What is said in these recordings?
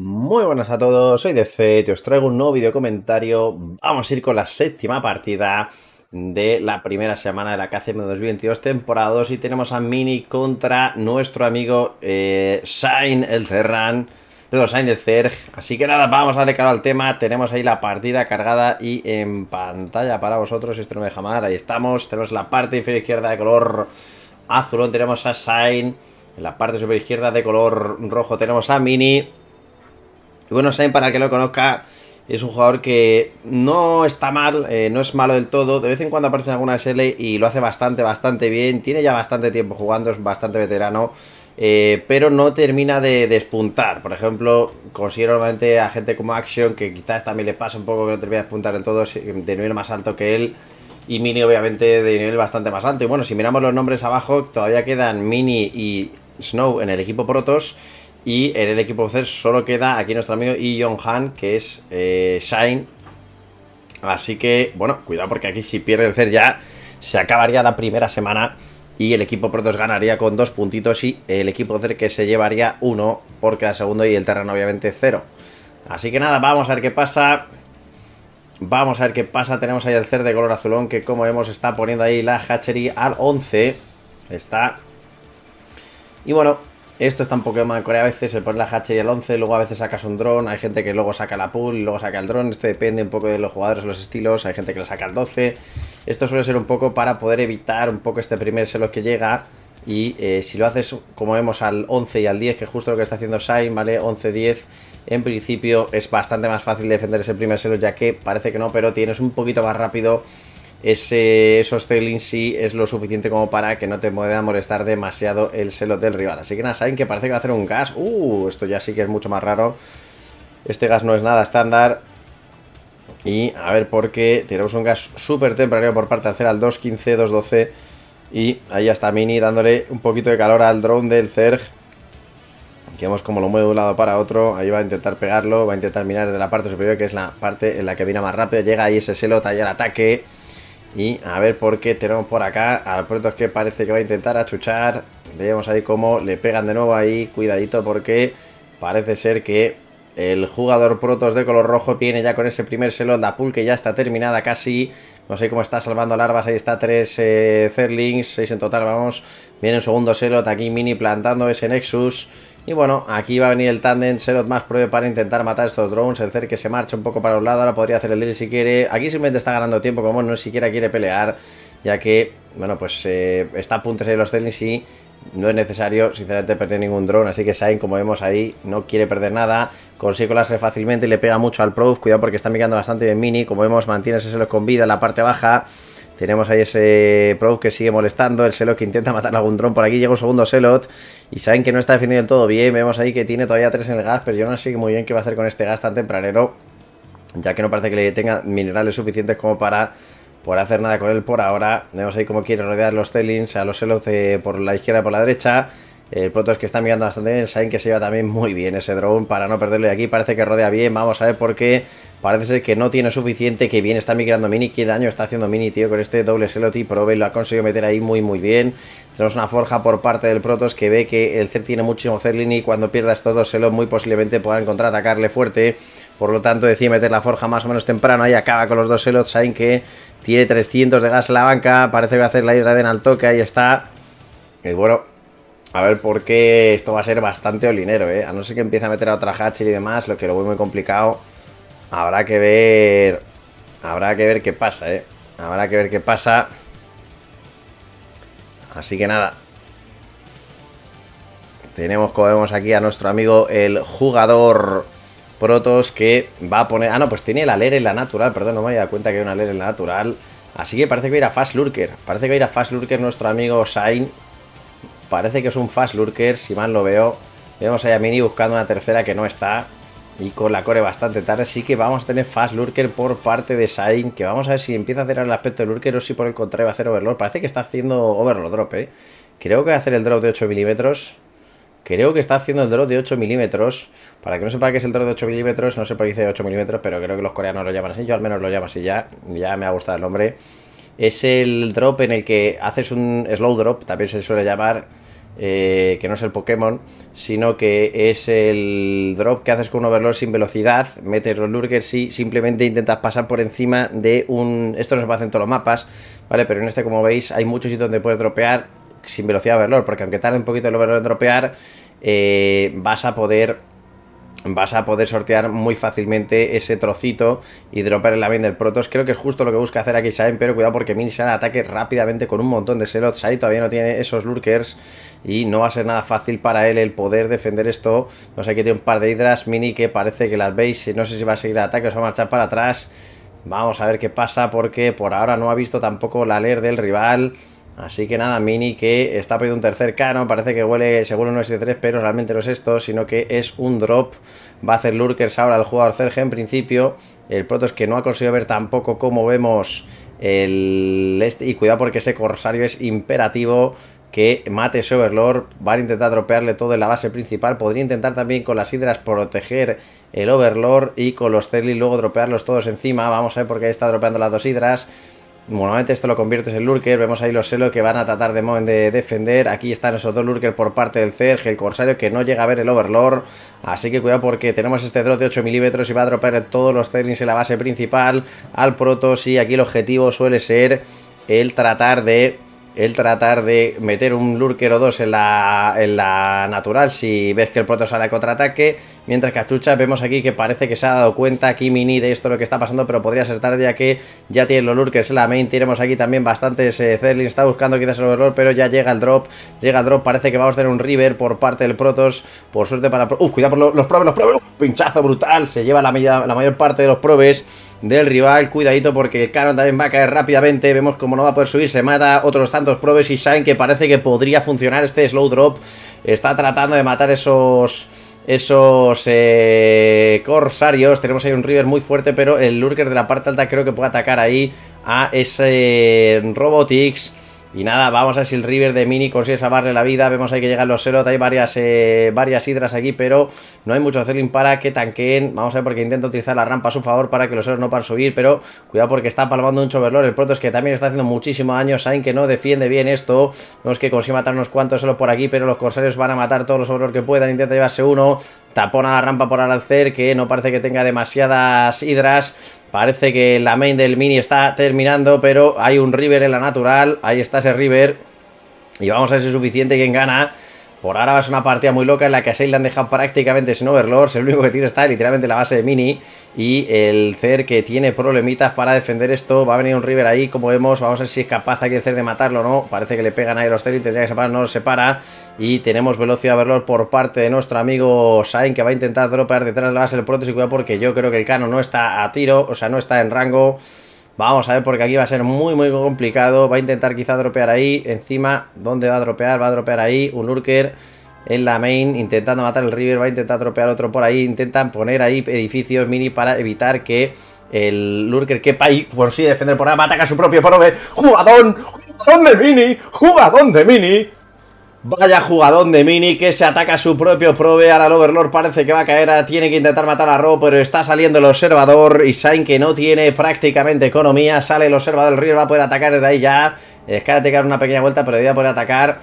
Muy buenas a todos, soy DC, te os traigo un nuevo video comentario. Vamos a ir con la séptima partida de la primera semana de la KCM 2022 temporada 2 y tenemos a Mini contra nuestro amigo eh, Sain el Cerran, Pero Sain el Así que nada, vamos a darle claro al tema, tenemos ahí la partida cargada y en pantalla para vosotros, esto no me deja mal, ahí estamos, tenemos la parte inferior izquierda de color azul tenemos a Sain... En la parte superior izquierda de color rojo tenemos a Mini. Y Bueno, Sainz, para que lo conozca, es un jugador que no está mal, eh, no es malo del todo. De vez en cuando aparece en alguna SL y lo hace bastante, bastante bien. Tiene ya bastante tiempo jugando, es bastante veterano. Eh, pero no termina de despuntar. Por ejemplo, considero normalmente a gente como Action, que quizás también le pasa un poco que no termina de despuntar en todo, de nivel más alto que él. Y Mini, obviamente, de nivel bastante más alto. Y bueno, si miramos los nombres abajo, todavía quedan Mini y Snow en el equipo Protos. Y en el equipo C solo queda aquí nuestro amigo Ion Han, que es eh, Shine. Así que, bueno, cuidado porque aquí si pierde el Cer ya se acabaría la primera semana y el equipo Protos ganaría con dos puntitos y el equipo Cer que se llevaría uno por cada segundo y el terreno obviamente cero. Así que nada, vamos a ver qué pasa. Vamos a ver qué pasa. Tenemos ahí el Cer de color azulón que como vemos está poniendo ahí la hatchery al 11. Está... Y bueno, esto está poco Pokémon Corea, a veces se pone la H y el 11, luego a veces sacas un dron, hay gente que luego saca la pool, y luego saca el dron, esto depende un poco de los jugadores, los estilos, hay gente que lo saca el 12. Esto suele ser un poco para poder evitar un poco este primer selo que llega y eh, si lo haces como vemos al 11 y al 10, que es justo lo que está haciendo Shine, ¿vale? 11-10, en principio es bastante más fácil defender ese primer selo ya que parece que no, pero tienes un poquito más rápido ese Sostelin sí es lo suficiente como para que no te pueda molestar demasiado el celo del rival. Así que nada, saben que parece que va a hacer un gas. Uh, esto ya sí que es mucho más raro. Este gas no es nada estándar. Y a ver por qué tenemos un gas súper temprano por parte de hacer al 2.15, 2.12. Y ahí está Mini dándole un poquito de calor al drone del Zerg. Que vemos como lo mueve de un lado para otro. Ahí va a intentar pegarlo. Va a intentar mirar de la parte superior, que es la parte en la que viene más rápido. Llega ahí ese selo ahí el ataque. Y a ver por qué tenemos por acá al Protoss que parece que va a intentar achuchar. Veamos ahí cómo le pegan de nuevo ahí. Cuidadito porque parece ser que el jugador protos de color rojo viene ya con ese primer selo La pool que ya está terminada casi. No sé cómo está salvando larvas. Ahí está tres eh, Zerlings. 6 en total, vamos. Viene un segundo selot aquí mini plantando ese Nexus. Y bueno, aquí va a venir el tándem Serot más pruebe para intentar matar estos drones. El cerque que se marcha un poco para un lado, ahora podría hacer el drill si quiere. Aquí simplemente está ganando tiempo, como no siquiera quiere pelear, ya que, bueno, pues eh, está a punto de los Zenis y no es necesario, sinceramente, perder ningún drone. Así que Sain, como vemos ahí, no quiere perder nada. Consigue colarse fácilmente y le pega mucho al Proof. Cuidado porque está mirando bastante bien Mini. Como vemos, mantiene ese con vida en la parte baja. Tenemos ahí ese Probe que sigue molestando. El Selot que intenta matar a dron Por aquí llega un segundo Selot. Y saben que no está definido del todo bien. Vemos ahí que tiene todavía tres en el gas. Pero yo no sé muy bien qué va a hacer con este gas tan tempranero. Ya que no parece que le tenga minerales suficientes como para por hacer nada con él por ahora. Vemos ahí cómo quiere rodear los o a los Selots eh, por la izquierda y por la derecha. El protos que está mirando bastante bien, saben que se lleva también muy bien ese drone para no perderlo de aquí, parece que rodea bien, vamos a ver por qué, parece ser que no tiene suficiente, que bien está migrando Mini, qué daño está haciendo Mini, tío, con este doble Y Probe, lo ha conseguido meter ahí muy muy bien, tenemos una forja por parte del Protoss que ve que el Zer tiene muchísimo Zerlin y cuando pierdas estos dos Selot muy posiblemente puedan contraatacarle fuerte, por lo tanto decide meter la forja más o menos temprano, ahí acaba con los dos celots saben que tiene 300 de gas en la banca, parece que va a hacer la hidra de Que ahí está... Y bueno, a ver, porque esto va a ser bastante olinero, ¿eh? A no ser que empiece a meter a otra Hatcher y demás, lo que lo veo muy complicado. Habrá que ver... Habrá que ver qué pasa, ¿eh? Habrá que ver qué pasa. Así que nada. Tenemos, como vemos aquí, a nuestro amigo el jugador Protos que va a poner... Ah, no, pues tiene la Ler en la natural. Perdón, no me había dado cuenta que hay una Ler en la natural. Así que parece que va a ir a Fast Lurker. Parece que va a ir a Fast Lurker nuestro amigo Sain. Parece que es un Fast Lurker, si mal lo veo. Vemos a Yamini buscando una tercera que no está. Y con la core bastante tarde, Así que vamos a tener Fast Lurker por parte de Sain. Que vamos a ver si empieza a hacer el aspecto de Lurker o si por el contrario va a hacer Overlord. Parece que está haciendo Overlord Drop, ¿eh? Creo que va a hacer el drop de 8 milímetros. Creo que está haciendo el drop de 8 milímetros. Para que no sepa qué es el drop de 8 milímetros, no sé por qué dice 8 milímetros, pero creo que los coreanos lo llaman así. Yo al menos lo llamo así ya. Ya me ha gustado el nombre es el drop en el que haces un slow drop, también se suele llamar, eh, que no es el Pokémon, sino que es el drop que haces con un overlord sin velocidad, metes los lurkers y simplemente intentas pasar por encima de un... Esto no se pasa en todos los mapas, ¿vale? Pero en este, como veis, hay muchos sitios donde puedes dropear sin velocidad overlord, porque aunque tarde un poquito el overlord en dropear, eh, vas a poder vas a poder sortear muy fácilmente ese trocito y dropar el la del Protos. Creo que es justo lo que busca hacer aquí Shine, pero cuidado porque Mini sale ataque rápidamente con un montón de Selots ahí, todavía no tiene esos Lurkers y no va a ser nada fácil para él el poder defender esto. No sé, aquí tiene un par de hidras Mini que parece que las veis, no sé si va a seguir ataque o se va a marchar para atrás. Vamos a ver qué pasa porque por ahora no ha visto tampoco la leer del rival. Así que nada, Mini que está pidiendo un tercer cano, parece que huele, seguro no es de 3, pero realmente no es esto, sino que es un drop. Va a hacer Lurkers ahora el jugador Serge en principio. El proto es que no ha conseguido ver tampoco cómo vemos el este. Y cuidado porque ese Corsario es imperativo que mate ese Overlord. Va a intentar dropearle todo en la base principal. Podría intentar también con las Hidras proteger el Overlord y con los y luego dropearlos todos encima. Vamos a ver porque qué está dropeando las dos Hidras. Normalmente esto lo conviertes en Lurker, vemos ahí los Selo que van a tratar de, defender. Aquí están esos dos Lurker por parte del Zerg, el Corsario que no llega a ver el Overlord. Así que cuidado porque tenemos este drop de 8 milímetros y va a dropar todos los Zerglings en la base principal al Protoss. Y aquí el objetivo suele ser el tratar de el tratar de meter un lurker o dos en la, en la natural si ves que el proto sale contraataque. Mientras que Astucha vemos aquí que parece que se ha dado cuenta aquí mini de esto lo que está pasando, pero podría ser tarde ya que ya tiene los lurkers en la main. Tenemos aquí también bastantes. Eh, está buscando quizás el error. pero ya llega el drop. Llega el drop, parece que vamos a tener un river por parte del Protos. Por suerte para... Uf, cuidado por los, probes, los probes. pinchazo brutal. Se lleva la, la mayor parte de los probes del rival. Cuidadito porque el Canon también va a caer rápidamente. Vemos cómo no va a poder subir. Se mata otros tantos probes y Shine que parece que podría funcionar este slow drop. Está tratando de matar esos esos eh, corsarios. Tenemos ahí un River muy fuerte, pero el Lurker de la parte alta creo que puede atacar ahí a ese Robotix. Y nada, vamos a ver si el River de Mini consigue salvarle la vida. Vemos hay que llegan los Serot. Hay varias, eh, varias hidras aquí, pero no hay mucho en para que tanqueen. Vamos a ver porque intenta utilizar la rampa a su favor para que los Serot no puedan subir. Pero cuidado porque está palmando un Choverlord. El Proto es que también está haciendo muchísimo daño. Sain que no defiende bien esto. Vemos que consigue matar unos cuantos Serot por aquí, pero los Corsarios van a matar todos los Overlord que puedan. Intenta llevarse uno tapona la rampa por alcer, que no parece que tenga demasiadas hidras. Parece que la main del mini está terminando, pero hay un river en la natural. Ahí está ese river. Y vamos a ver si es suficiente quien gana. Por ahora va a ser una partida muy loca en la que a deja le han dejado prácticamente sin overlords. El único que tiene está literalmente la base de mini. Y el Cer que tiene problemitas para defender esto. Va a venir un River ahí, como vemos. Vamos a ver si es capaz aquí el Cer de matarlo o no. Parece que le pegan ahí los Cer y tendría que separar. No lo separa. Y tenemos velocidad overlord por parte de nuestro amigo Sain que va a intentar dropear detrás de la base del y Cuidado porque yo creo que el Cano no está a tiro, o sea, no está en rango. Vamos a ver, porque aquí va a ser muy, muy complicado. Va a intentar quizá dropear ahí. Encima, ¿dónde va a dropear? Va a dropear ahí. Un lurker en la main intentando matar el river. Va a intentar dropear otro por ahí. Intentan poner ahí edificios mini para evitar que el lurker que ahí. Consigue defender por ahí, Ataca a su propio por ¡Jugadón! ¡Jugadón de mini! ¡Jugadón de mini! Vaya jugadón de Mini que se ataca a su propio prove. Ahora el Overlord parece que va a caer. Tiene que intentar matar a Ro, pero está saliendo el observador. Y Sain que no tiene prácticamente economía. Sale el observador. El río va a poder atacar desde ahí ya. Escárate que dar una pequeña vuelta, pero ya poder atacar.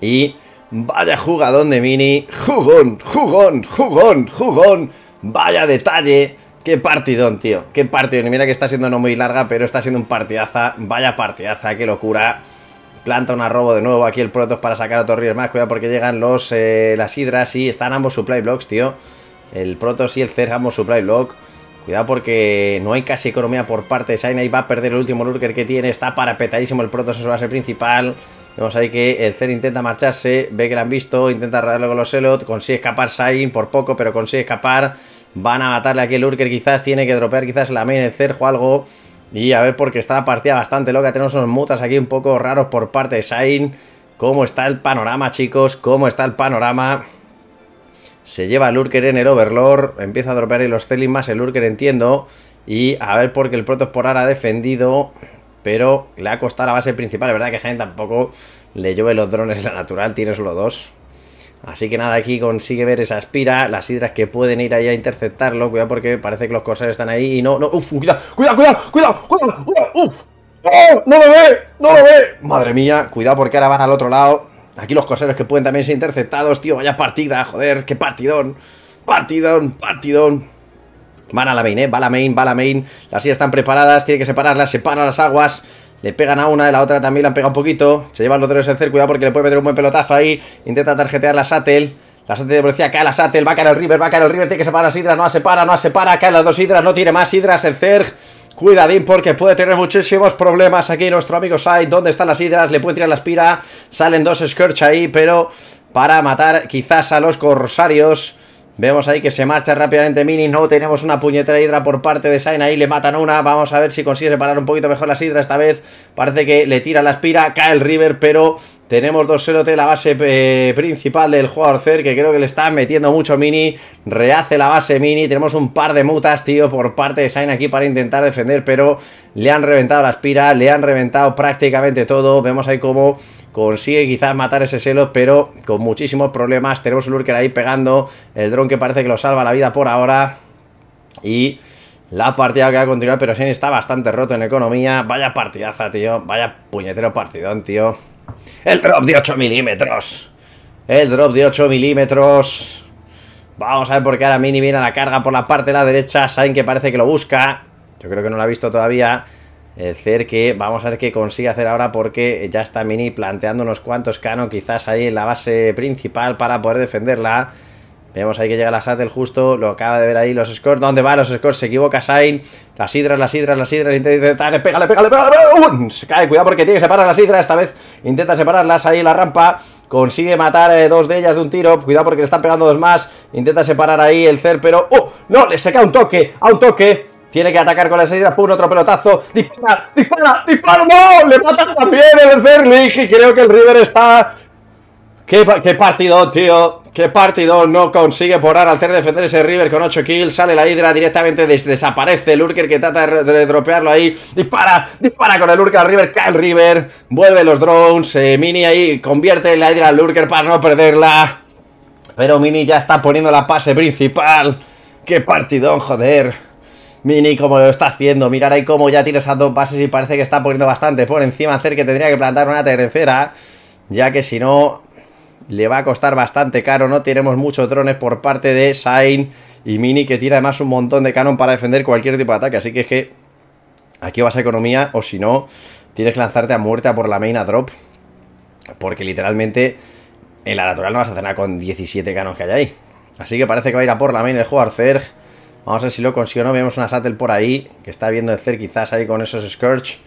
Y vaya jugadón de Mini. Jugón, jugón, jugón, jugón. Vaya detalle. Qué partidón, tío. Qué partidón. mira que está siendo no muy larga, pero está siendo un partidaza. Vaya partidaza, qué locura. Planta un arrobo de nuevo aquí el Protoss para sacar a Torrier más. Cuidado porque llegan los eh, las hidras y están ambos supply blocks, tío. El Protoss y el Cer, ambos supply block. Cuidado porque no hay casi economía por parte de Saina y va a perder el último lurker que tiene. Está parapetadísimo el Protos en su base principal. Vemos ahí que el Cer intenta marcharse, ve que lo han visto, intenta rodarlo con los Elot, consigue escapar Sain por poco, pero consigue escapar. Van a matarle aquí el Lurker, quizás tiene que dropear quizás la main el o algo. Y a ver, porque está la partida bastante loca. Tenemos unos mutas aquí un poco raros por parte de Sain. ¿Cómo está el panorama, chicos? ¿Cómo está el panorama? Se lleva el Lurker en el Overlord. Empieza a dropear ahí los Celin más el Lurker, entiendo. Y a ver, porque el Protosporar ha defendido. Pero le ha costado la base principal. Es verdad que Sain tampoco le llueve los drones la natural. Tiene solo dos. Así que nada, aquí consigue ver esa espira las hidras que pueden ir ahí a interceptarlo. Cuidado porque parece que los corseros están ahí y no, no, uf, cuidado, cuidado, cuidado, cuidado, cuidado, uf. ¡Oh, ¡No lo ve! ¡No lo ve! Madre mía, cuidado porque ahora van al otro lado. Aquí los coseros que pueden también ser interceptados, tío, vaya partida, joder, qué partidón. Partidón, partidón. Van a la main, eh, va a la main, va a la main. Las hidras están preparadas, tiene que separarlas, separa las aguas. Le pegan a una, y la otra también la han pegado un poquito. Se llevan los tres en Zerg, cuidado porque le puede meter un buen pelotazo ahí. Intenta tarjetear la Satel. La Satel de velocidad cae la Satel, va a caer el River, va a caer el River, tiene que separar las Hidras, no se para, no se para, caen las dos Hidras, no tiene más Hidras en Zerg. Cuidadín porque puede tener muchísimos problemas aquí nuestro amigo Sai. ¿Dónde están las hidras? Le puede tirar la espira. Salen dos Scourge ahí, pero para matar quizás a los corsarios. Vemos ahí que se marcha rápidamente Mini, no tenemos una puñetera hidra por parte de Sain, ahí le matan una, vamos a ver si consigue separar un poquito mejor las hidras esta vez, parece que le tira la espira, cae el River, pero tenemos 2-0 de la base eh, principal del jugador Cer, que creo que le está metiendo mucho mini. Rehace la base mini. Tenemos un par de mutas, tío, por parte de Sain aquí para intentar defender, pero le han reventado la aspira, le han reventado prácticamente todo. Vemos ahí cómo consigue quizás matar ese Selos, pero con muchísimos problemas. Tenemos un Lurker ahí pegando. El dron que parece que lo salva la vida por ahora. Y... La partida que va a continuar, pero Sain está bastante roto en economía. Vaya partidaza, tío. Vaya puñetero partidón, tío. El drop de 8 milímetros. El drop de 8 milímetros. Vamos a ver por qué ahora Mini viene a la carga por la parte de la derecha. Saben que parece que lo busca. Yo creo que no lo ha visto todavía. El Cerque, vamos a ver qué consigue hacer ahora porque ya está Mini planteando unos cuantos canon quizás ahí en la base principal para poder defenderla. Vemos ahí que llega la del justo, lo acaba de ver ahí, los scores, ¿dónde van los scores? Se equivoca Sain, las hidras, las hidras, las hidras, intenta pégale, pégale, pégale, ¡Uh! se cae, cuidado porque tiene que separar las hidras, esta vez intenta separarlas ahí en la rampa, consigue matar eh, dos de ellas de un tiro, cuidado porque le están pegando dos más, intenta separar ahí el cer, pero, ¡oh! No, le seca un toque, a un toque, tiene que atacar con las hidras, pum, otro pelotazo. ¡Dispara! ¡Dispara! ¡Dispara! ¡No! ¡Le mata también el Zerling! Y creo que el River está... ¿Qué, ¡Qué, partido, tío! Qué partido no consigue Porar al hacer defender ese River con 8 kills. Sale la Hydra directamente, desaparece el lurker que trata de, dropearlo ahí. Dispara, dispara con el Lurker al River, cae el River. Vuelve los drones, eh, Mini ahí convierte la Hydra al Lurker para no perderla. Pero Mini ya está poniendo la pase principal. Qué partidón, joder. Mini como lo está haciendo, mirar ahí cómo ya tiene esas dos bases y parece que está poniendo bastante por encima hacer que tendría que plantar una tercera, ya que si no le va a costar bastante caro, no tenemos muchos drones por parte de Sain y Mini, que tira además un montón de canon para defender cualquier tipo de ataque, así que es que aquí vas a economía, o si no, tienes que lanzarte a muerte a por la main a drop, porque literalmente en la natural no vas a nada con 17 canos que hay ahí. Así que parece que va a ir a por la main el jugador Zerg, vamos a ver si lo consigue o no, vemos una Sattel por ahí, que está viendo el Cer quizás ahí con esos Scourge,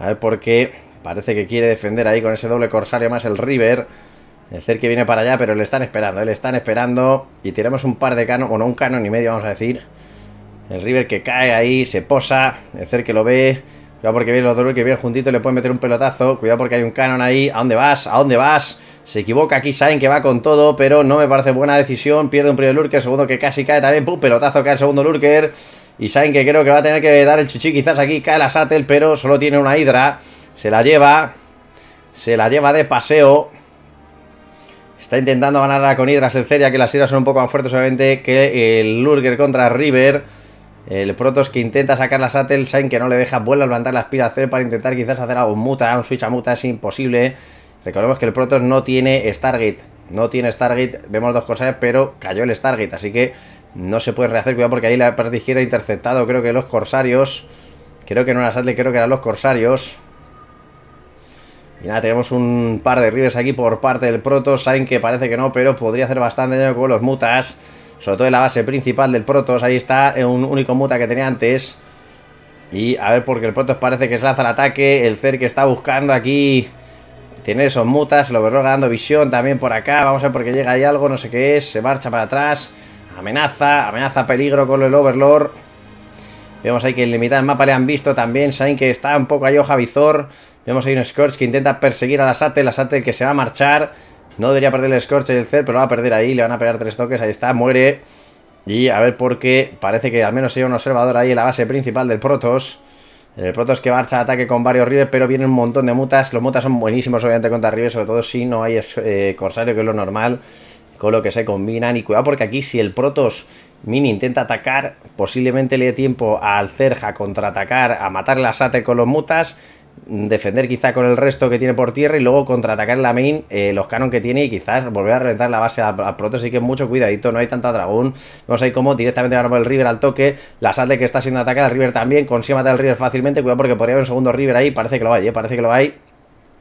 a ver por qué... Parece que quiere defender ahí con ese doble corsario más el River. El que viene para allá, pero le están esperando, Él eh, le están esperando. Y tiramos un par de canos, bueno, un canon y medio, vamos a decir. El River que cae ahí, se posa. El que lo ve. Cuidado porque viene los dos que vienen juntito. le pueden meter un pelotazo. Cuidado porque hay un canon ahí. ¿A dónde vas? ¿A dónde vas? Se equivoca aquí, saben que va con todo, pero no me parece buena decisión. Pierde un primer lurker, segundo que casi cae también. Pum, pelotazo cae el segundo lurker. Y saben que creo que va a tener que dar el chichi. Quizás aquí cae la Satel, pero solo tiene una hidra. Se la lleva. Se la lleva de paseo. Está intentando ganar con hidras en Ceria, que las sierras son un poco más fuertes obviamente que el Lurger contra River. El Protos que intenta sacar la Sattel, Shine que no le deja, vuelve a levantar la hacer para intentar quizás hacer algo muta, un switch a muta, es imposible. Recordemos que el Protoss no tiene Stargate, no tiene Stargate, vemos dos cosas, pero cayó el Stargate, así que no se puede rehacer, cuidado porque ahí la parte izquierda ha interceptado, creo que los Corsarios, creo que no era Sattel, creo que eran los Corsarios. Y nada, tenemos un par de rivers aquí por parte del proto Saben que parece que no, pero podría hacer bastante daño con los mutas. Sobre todo en la base principal del Protoss. Ahí está eh, un único muta que tenía antes. Y a ver, porque el Protoss parece que se lanza el ataque. El Cer que está buscando aquí tiene esos mutas. El Overlord ganando visión también por acá. Vamos a ver porque llega ahí algo, no sé qué es. Se marcha para atrás. Amenaza, amenaza peligro con el Overlord. Vemos ahí que en mitad el mapa le han visto también. Saben que está un poco ahí ojavizor. Vemos ahí un Scorch que intenta perseguir a la Sate, la Sate que se va a marchar. No debería perder el Scorch y el Cer, pero lo va a perder ahí, le van a pegar tres toques, ahí está, muere. Y a ver por qué, parece que al menos hay un observador ahí en la base principal del Protoss. El eh, Protoss que marcha de ataque con varios Rives, pero viene un montón de mutas. Los mutas son buenísimos obviamente contra Rives, sobre todo si no hay eh, Corsario, que es lo normal. Con lo que se combinan. Y cuidado porque aquí si el Protoss Mini intenta atacar, posiblemente le dé tiempo al Cerja a contraatacar, a matar la Sate con los mutas defender quizá con el resto que tiene por tierra y luego contraatacar en la main eh, los canon que tiene y quizás volver a reventar la base a, a Proto, así que mucho cuidadito, no hay tanta dragón, no sé cómo directamente ganamos el River al toque, la sal que está siendo atacada, el River también, consigue matar el River fácilmente, cuidado porque podría haber un segundo River ahí, parece que lo hay, eh, parece que lo hay,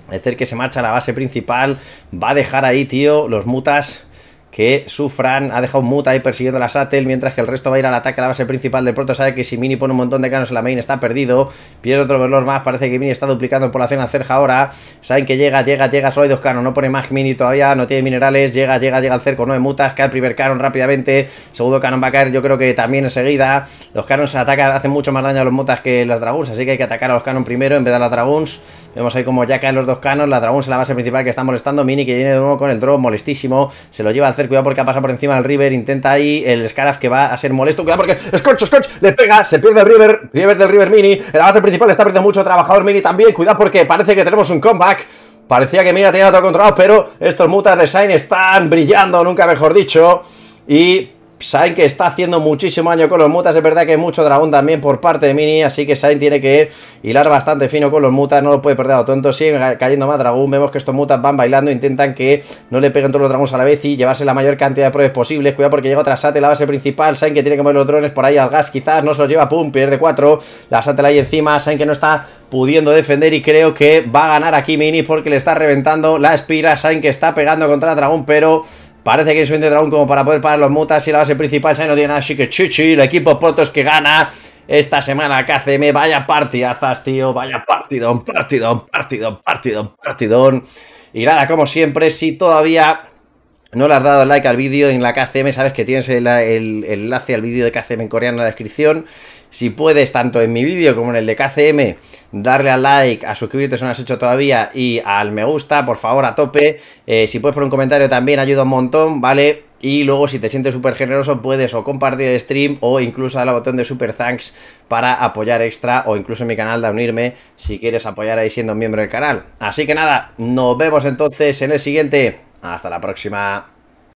es decir que se marcha a la base principal, va a dejar ahí tío, los mutas que Sufran ha dejado muta ahí persiguiendo la Sattel, mientras que el resto va a ir al ataque a la base principal del Proto. Sabe que si Mini pone un montón de canos en la main, está perdido. Pierde otro valor más, parece que Mini está duplicando por la cena cerja ahora. Saben que llega, llega, llega, solo hay dos canos, no pone más Mini todavía, no tiene minerales. Llega, llega, llega al cerco, no hay mutas, cae el primer canon rápidamente. Segundo canon va a caer, yo creo que también enseguida. Los canons atacan, hacen mucho más daño a los mutas que las dragons, así que hay que atacar a los canons primero en vez de a las dragons. Vemos ahí como ya caen los dos canons, la dragons en la base principal que está molestando. Mini que viene de nuevo con el drone molestísimo, se lo lleva al cuidado porque ha pasado por encima del River, intenta ahí el Scaraf que va a ser molesto, cuidado porque Scotch, Scotch, le pega, se pierde el River, River del River Mini, el avance principal está perdiendo mucho, trabajador Mini también, cuidado porque parece que tenemos un comeback. Parecía que ha tenido todo controlado, pero estos mutas de Sain están brillando, nunca mejor dicho. Y Sain que está haciendo muchísimo daño con los mutas. Es verdad que hay mucho dragón también por parte de Mini. Así que Sain tiene que hilar bastante fino con los mutas. No lo puede perder a lo tonto. sigue cayendo más dragón. Vemos que estos mutas van bailando. Intentan que no le peguen todos los dragones a la vez y llevarse la mayor cantidad de pruebas posibles. Cuidado porque llega otra Sate, la base principal. Sain que tiene que mover los drones por ahí al gas. Quizás no se los lleva. Pum, pierde cuatro, La Sate la encima. Sain que no está pudiendo defender y creo que va a ganar aquí Mini porque le está reventando la espira. Sain que está pegando contra el dragón, pero Parece que es suficiente dragón como para poder parar los mutas y la base principal ya no tiene nada, así que chichi, el equipo es que gana esta semana KCM, vaya partidazas, tío, vaya partidón, partidón, partidón, partidón, partidón. Y nada, como siempre, si todavía no le has dado like al vídeo en la KCM, sabes que tienes el, el enlace al vídeo de KCM en coreano en la descripción. Si puedes, tanto en mi vídeo como en el de KCM, darle al like, a suscribirte si no lo has hecho todavía y al me gusta, por favor, a tope. Eh, si puedes por un comentario también, ayuda un montón, ¿vale? Y luego, si te sientes súper generoso, puedes o compartir el stream o incluso al botón de super thanks para apoyar extra o incluso en mi canal de unirme si quieres apoyar ahí siendo miembro del canal. Así que nada, nos vemos entonces en el siguiente. Hasta la próxima.